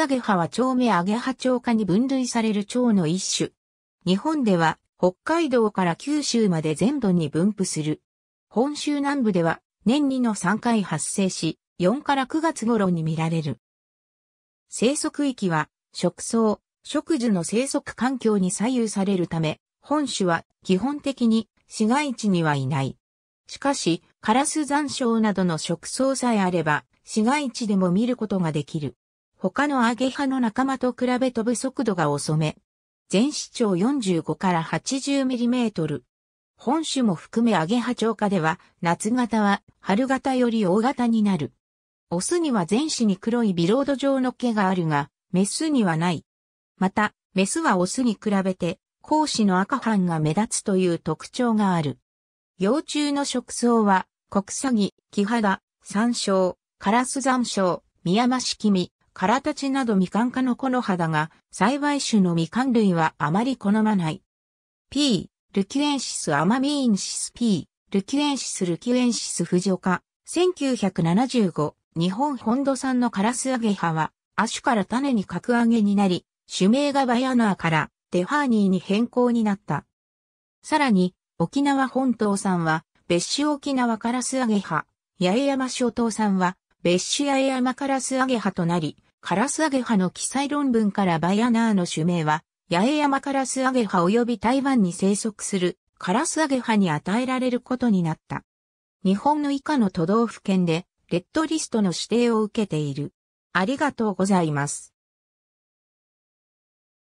アゲハは蝶目アゲハ蝶科に分類される蝶の一種。日本では北海道から九州まで全土に分布する。本州南部では年2の3回発生し、4から9月頃に見られる。生息域は食草、植樹の生息環境に左右されるため、本種は基本的に市街地にはいない。しかし、カラス残椒などの食草さえあれば、市街地でも見ることができる。他のアゲハの仲間と比べ飛ぶ速度が遅め。全市長45から80ミリメートル。本種も含めアゲハ超過では、夏型は春型より大型になる。オスには全種に黒いビロード状の毛があるが、メスにはない。また、メスはオスに比べて、講師の赤斑が目立つという特徴がある。幼虫の食草は、国サギ、キハダ、山椒、カラス山椒、ミヤマシキミ、カラタチなどみかん科の木の葉だが、栽培種のみかん類はあまり好まない。P. ルキュエンシスアマミーンシス P. ルキュエンシスルキュエンシス婦女科。1975、日本本土産のカラス揚げ葉は、亜種から種に格上げになり、種名がバヤナーからデファーニーに変更になった。さらに、沖縄本島産は、別種沖縄カラス揚げ葉、八重山諸島産は、ベッシアエアマカラスアゲハとなり、カラスアゲハの記載論文からバイアナーの種名は、八重山カラスアゲハ及び台湾に生息するカラスアゲハに与えられることになった。日本の以下の都道府県でレッドリストの指定を受けている。ありがとうございます。